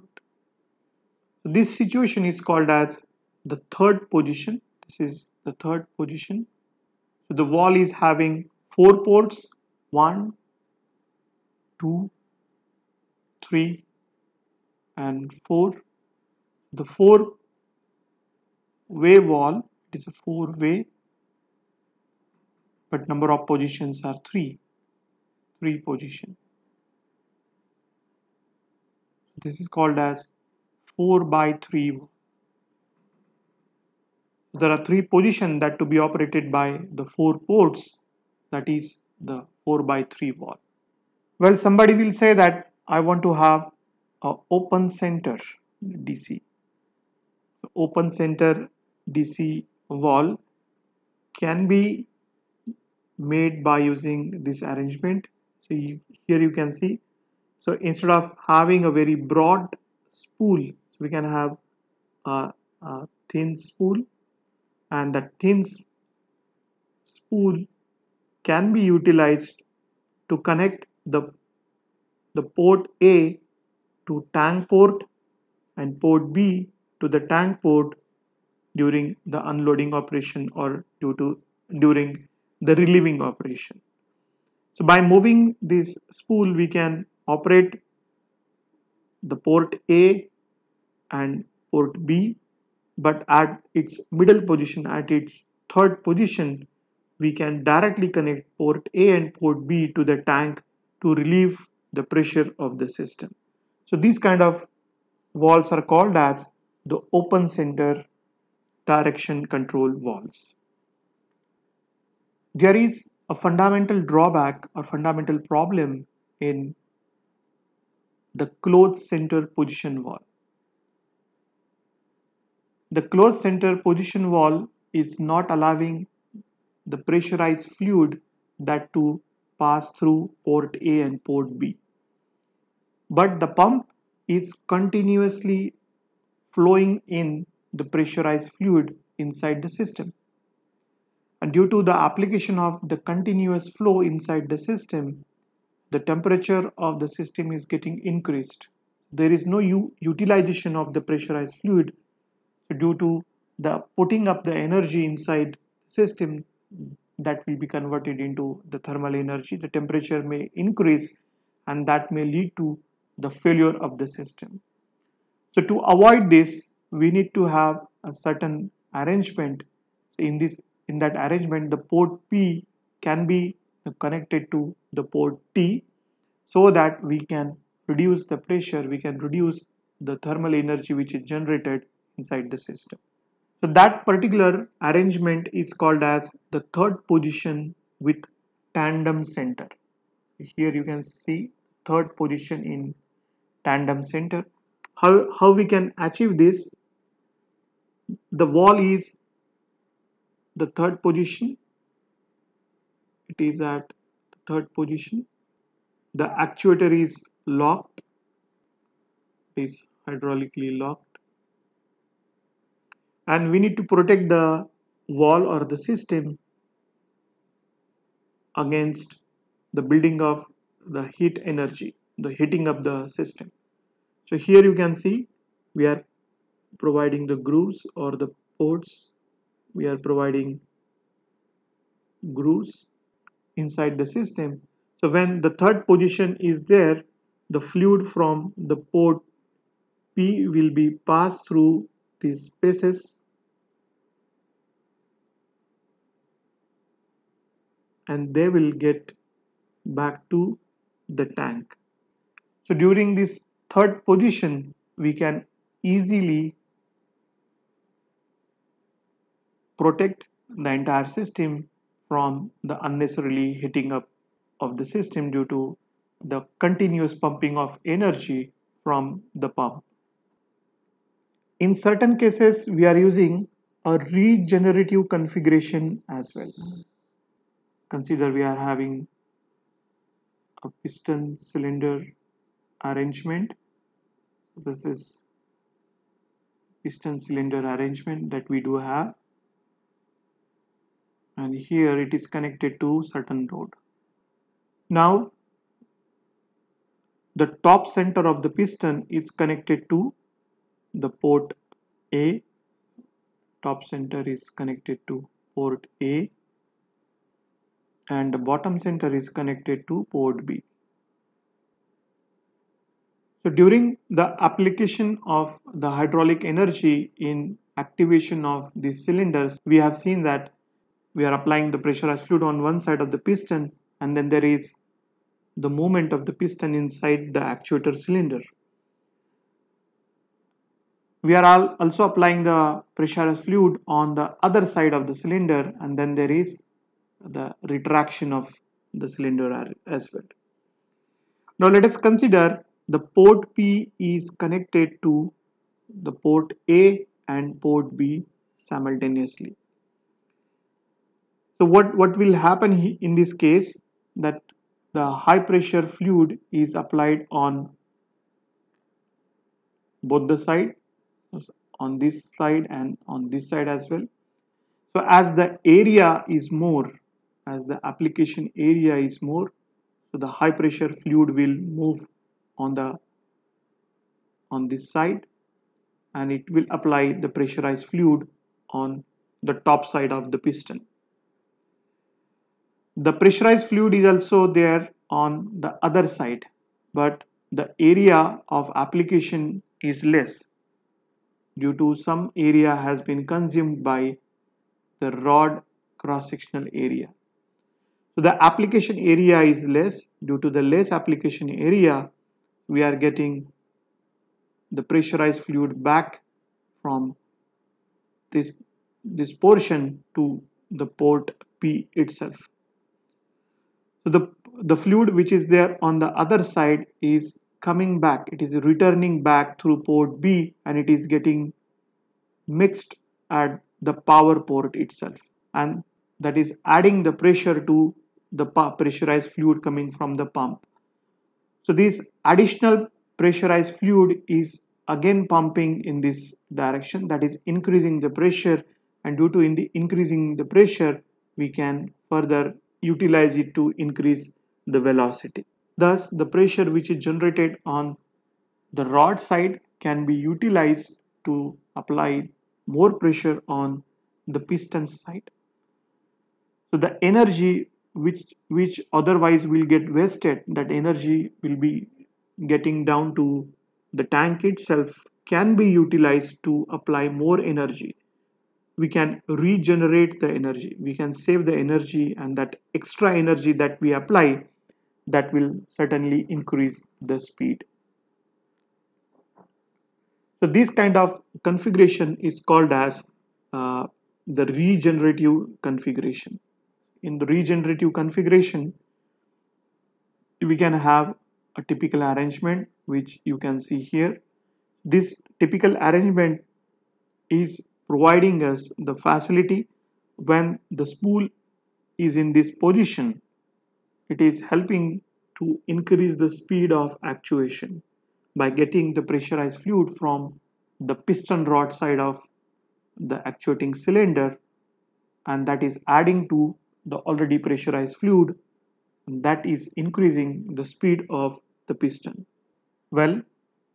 This situation is called as the third position. This is the third position. So the wall is having four ports. One, two, three, and four the four way wall it is a four way but number of positions are three three position this is called as 4 by 3 there are three positions that to be operated by the four ports that is the 4 by 3 wall well somebody will say that I want to have an open center DC open center DC wall can be made by using this arrangement so you, here you can see so instead of having a very broad spool so we can have a, a thin spool and that thin spool can be utilized to connect the the port A to tank port and port B to the tank port during the unloading operation or due to during the relieving operation. So by moving this spool we can operate the port A and port B but at its middle position at its third position we can directly connect port A and port B to the tank to relieve the pressure of the system. So these kind of valves are called as the open center direction control valves. There is a fundamental drawback or fundamental problem in the closed center position valve. The closed center position valve is not allowing the pressurized fluid that to pass through port A and port B. But the pump is continuously flowing in the pressurized fluid inside the system. And due to the application of the continuous flow inside the system, the temperature of the system is getting increased. There is no utilization of the pressurized fluid due to the putting up the energy inside system that will be converted into the thermal energy. The temperature may increase and that may lead to the failure of the system. So to avoid this, we need to have a certain arrangement. So in this, in that arrangement, the port P can be connected to the port T so that we can reduce the pressure, we can reduce the thermal energy which is generated inside the system. So that particular arrangement is called as the third position with tandem center. Here you can see third position in tandem center how, how we can achieve this? The wall is the third position. It is at the third position. The actuator is locked. It is hydraulically locked. And we need to protect the wall or the system against the building of the heat energy, the heating of the system so here you can see we are providing the grooves or the ports we are providing grooves inside the system so when the third position is there the fluid from the port P will be passed through these spaces and they will get back to the tank so during this third position we can easily protect the entire system from the unnecessarily heating up of the system due to the continuous pumping of energy from the pump. In certain cases, we are using a regenerative configuration as well. Consider we are having a piston cylinder arrangement this is piston cylinder arrangement that we do have and here it is connected to certain load now the top center of the piston is connected to the port A top center is connected to port A and the bottom center is connected to port B so during the application of the hydraulic energy in activation of these cylinders, we have seen that we are applying the pressurized fluid on one side of the piston and then there is the movement of the piston inside the actuator cylinder. We are also applying the pressurized fluid on the other side of the cylinder and then there is the retraction of the cylinder as well. Now let us consider the port P is connected to the port A and port B simultaneously. So what, what will happen in this case that the high pressure fluid is applied on both the side on this side and on this side as well. So as the area is more as the application area is more so the high pressure fluid will move on the on this side and it will apply the pressurized fluid on the top side of the piston. The pressurized fluid is also there on the other side but the area of application is less due to some area has been consumed by the rod cross-sectional area. So the application area is less due to the less application area we are getting the pressurized fluid back from this this portion to the port P itself. So the, the fluid which is there on the other side is coming back. It is returning back through port B and it is getting mixed at the power port itself. And that is adding the pressure to the pressurized fluid coming from the pump. So this additional pressurized fluid is again pumping in this direction that is increasing the pressure and due to in the increasing the pressure we can further utilize it to increase the velocity. Thus the pressure which is generated on the rod side can be utilized to apply more pressure on the piston side. So the energy which which otherwise will get wasted that energy will be getting down to the tank itself can be utilized to apply more energy we can regenerate the energy we can save the energy and that extra energy that we apply that will certainly increase the speed so this kind of configuration is called as uh, the regenerative configuration in the regenerative configuration we can have a typical arrangement which you can see here this typical arrangement is providing us the facility when the spool is in this position it is helping to increase the speed of actuation by getting the pressurized fluid from the piston rod side of the actuating cylinder and that is adding to the already pressurized fluid that is increasing the speed of the piston. Well,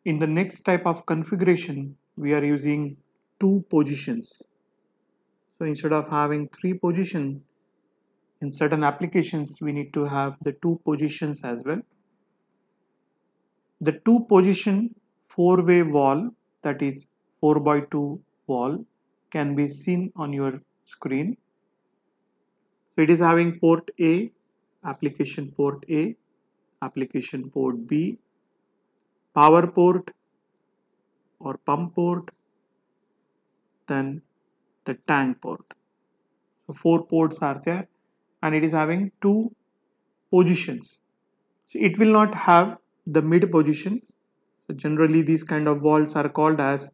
in the next type of configuration, we are using two positions. So instead of having three position, in certain applications, we need to have the two positions as well. The two position four way wall that is 4 by 2 wall can be seen on your screen. So it is having port A, application port A, application port B, power port or pump port, then the tank port. So four ports are there and it is having two positions. So it will not have the mid position. So generally these kind of walls are called as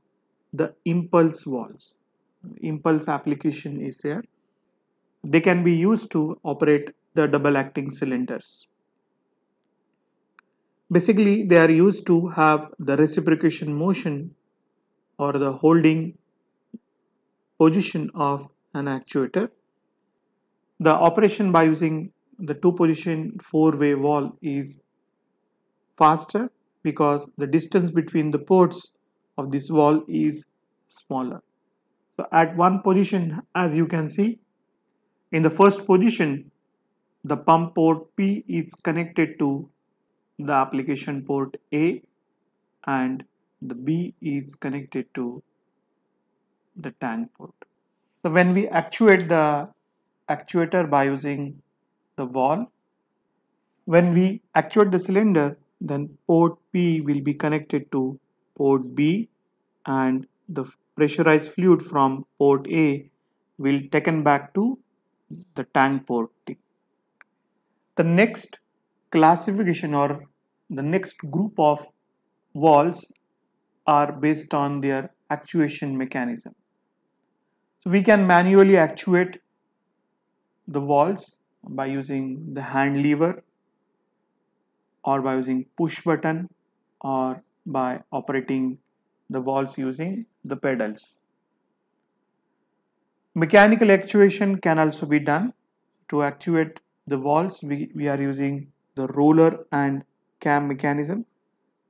the impulse walls. Impulse application is there they can be used to operate the double acting cylinders. Basically, they are used to have the reciprocation motion or the holding position of an actuator. The operation by using the two position four way wall is faster because the distance between the ports of this wall is smaller. So at one position as you can see in the first position, the pump port P is connected to the application port A and the B is connected to the tank port. So when we actuate the actuator by using the valve, when we actuate the cylinder, then port P will be connected to port B and the pressurized fluid from port A will taken back to the tank port T. The next classification or the next group of valves are based on their actuation mechanism. So we can manually actuate the valves by using the hand lever or by using push button or by operating the valves using the pedals. Mechanical actuation can also be done. To actuate the valves, we, we are using the roller and cam mechanism.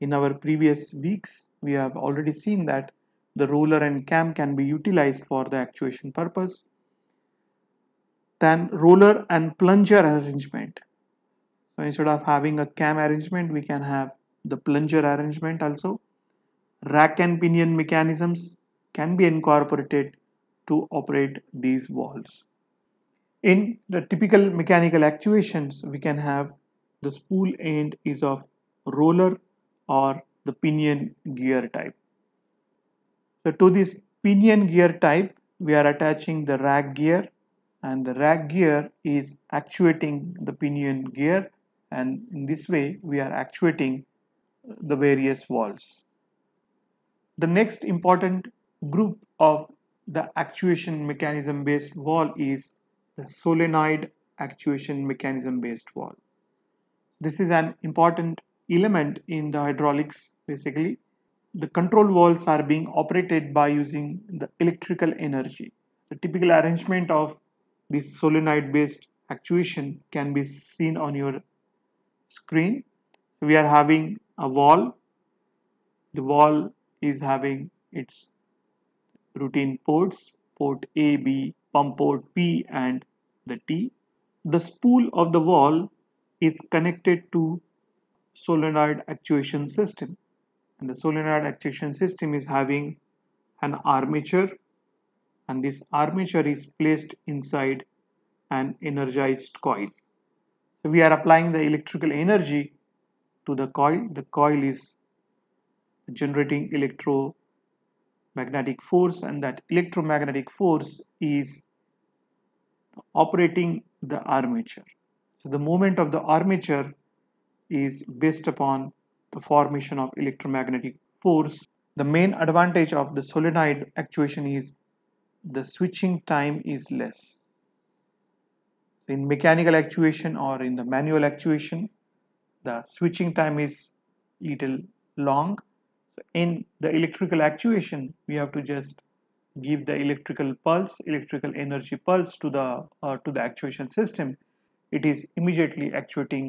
In our previous weeks, we have already seen that the roller and cam can be utilized for the actuation purpose. Then roller and plunger arrangement. So instead of having a cam arrangement, we can have the plunger arrangement also. Rack and pinion mechanisms can be incorporated to operate these valves. In the typical mechanical actuations, we can have the spool end is of roller or the pinion gear type. So to this pinion gear type, we are attaching the rack gear and the rack gear is actuating the pinion gear and in this way we are actuating the various walls. The next important group of the actuation mechanism based valve is the solenoid actuation mechanism based valve. This is an important element in the hydraulics basically. The control valves are being operated by using the electrical energy. The typical arrangement of this solenoid based actuation can be seen on your screen. So we are having a wall. The wall is having its routine ports, port A, B, pump port P and the T. The spool of the wall is connected to solenoid actuation system and the solenoid actuation system is having an armature and this armature is placed inside an energized coil. So we are applying the electrical energy to the coil. The coil is generating electro magnetic force and that electromagnetic force is operating the armature. So the moment of the armature is based upon the formation of electromagnetic force. The main advantage of the solenoid actuation is the switching time is less. In mechanical actuation or in the manual actuation, the switching time is little long so in the electrical actuation we have to just give the electrical pulse electrical energy pulse to the uh, to the actuation system it is immediately actuating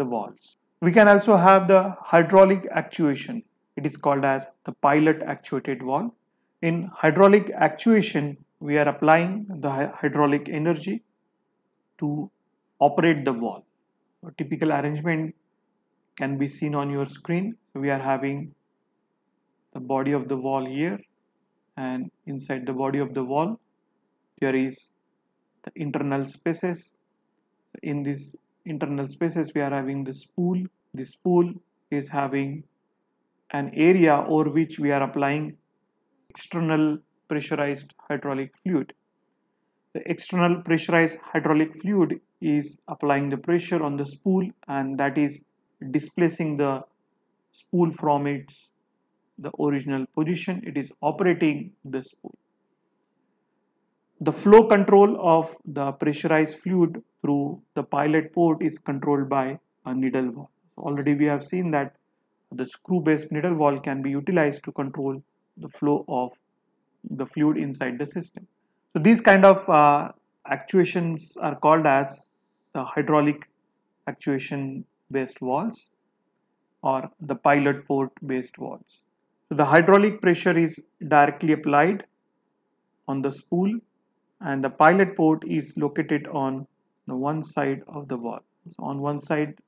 the valves we can also have the hydraulic actuation it is called as the pilot actuated valve in hydraulic actuation we are applying the hydraulic energy to operate the valve a typical arrangement can be seen on your screen we are having the body of the wall here and inside the body of the wall there is the internal spaces in these internal spaces we are having this pool this pool is having an area over which we are applying external pressurized hydraulic fluid the external pressurized hydraulic fluid is applying the pressure on the spool and that is displacing the spool from its the original position it is operating the spool. The flow control of the pressurized fluid through the pilot port is controlled by a needle valve. Already we have seen that the screw based needle valve can be utilized to control the flow of the fluid inside the system. So these kind of uh, actuations are called as the hydraulic actuation based valves or the pilot port based valves the hydraulic pressure is directly applied on the spool and the pilot port is located on the one side of the valve. So on one side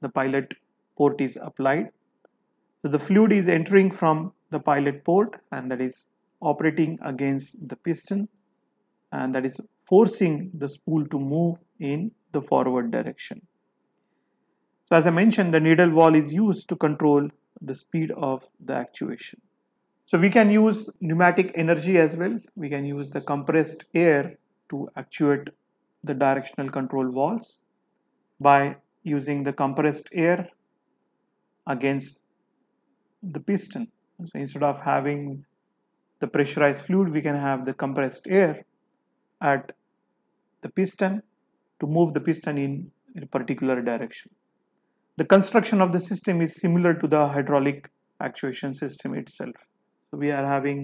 the pilot port is applied. So the fluid is entering from the pilot port and that is operating against the piston and that is forcing the spool to move in the forward direction. So as I mentioned the needle valve is used to control the speed of the actuation. So we can use pneumatic energy as well. We can use the compressed air to actuate the directional control valves by using the compressed air against the piston. So instead of having the pressurized fluid, we can have the compressed air at the piston to move the piston in, in a particular direction the construction of the system is similar to the hydraulic actuation system itself so we are having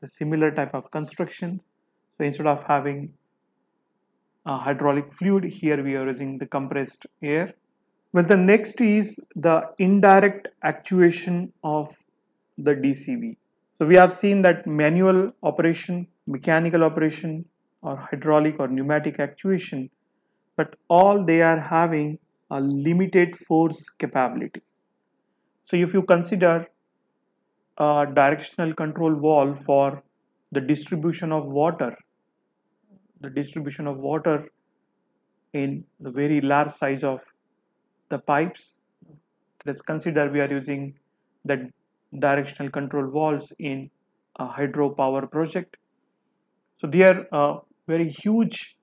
the similar type of construction so instead of having a hydraulic fluid here we are using the compressed air well the next is the indirect actuation of the DCV so we have seen that manual operation mechanical operation or hydraulic or pneumatic actuation but all they are having a limited force capability. So if you consider a directional control wall for the distribution of water, the distribution of water in the very large size of the pipes, let's consider we are using the directional control walls in a hydropower project. So there uh, very huge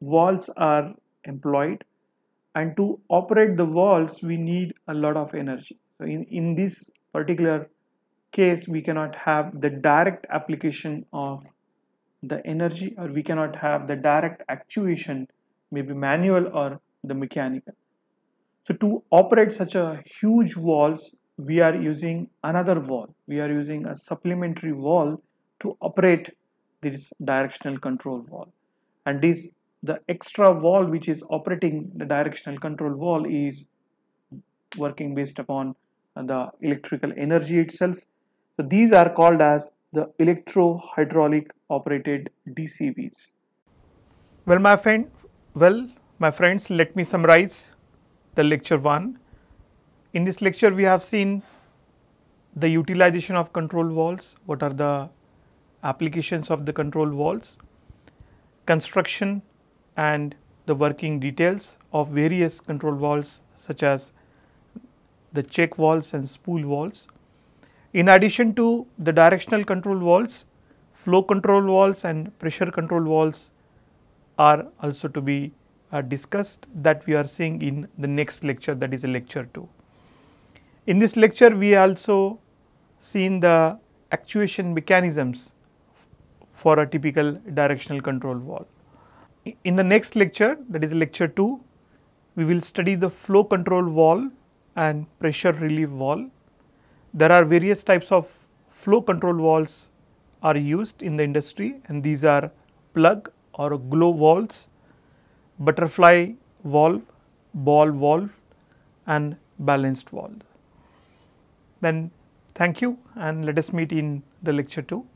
walls are employed and to operate the walls we need a lot of energy so in, in this particular case we cannot have the direct application of the energy or we cannot have the direct actuation maybe manual or the mechanical so to operate such a huge walls we are using another wall we are using a supplementary wall to operate this directional control wall and this the extra wall which is operating the directional control wall is working based upon the electrical energy itself. So these are called as the electro-hydraulic operated DCVs. Well, my friend, well, my friends, let me summarize the lecture 1. In this lecture, we have seen the utilization of control walls, what are the applications of the control walls, construction and the working details of various control valves such as the check valves and spool valves. In addition to the directional control valves, flow control valves and pressure control valves are also to be uh, discussed that we are seeing in the next lecture that is a lecture 2. In this lecture we also seen the actuation mechanisms for a typical directional control valve in the next lecture, that is lecture 2, we will study the flow control valve and pressure relief valve. There are various types of flow control valves are used in the industry and these are plug or glow valves, butterfly valve, ball valve and balanced valve. Then thank you and let us meet in the lecture 2.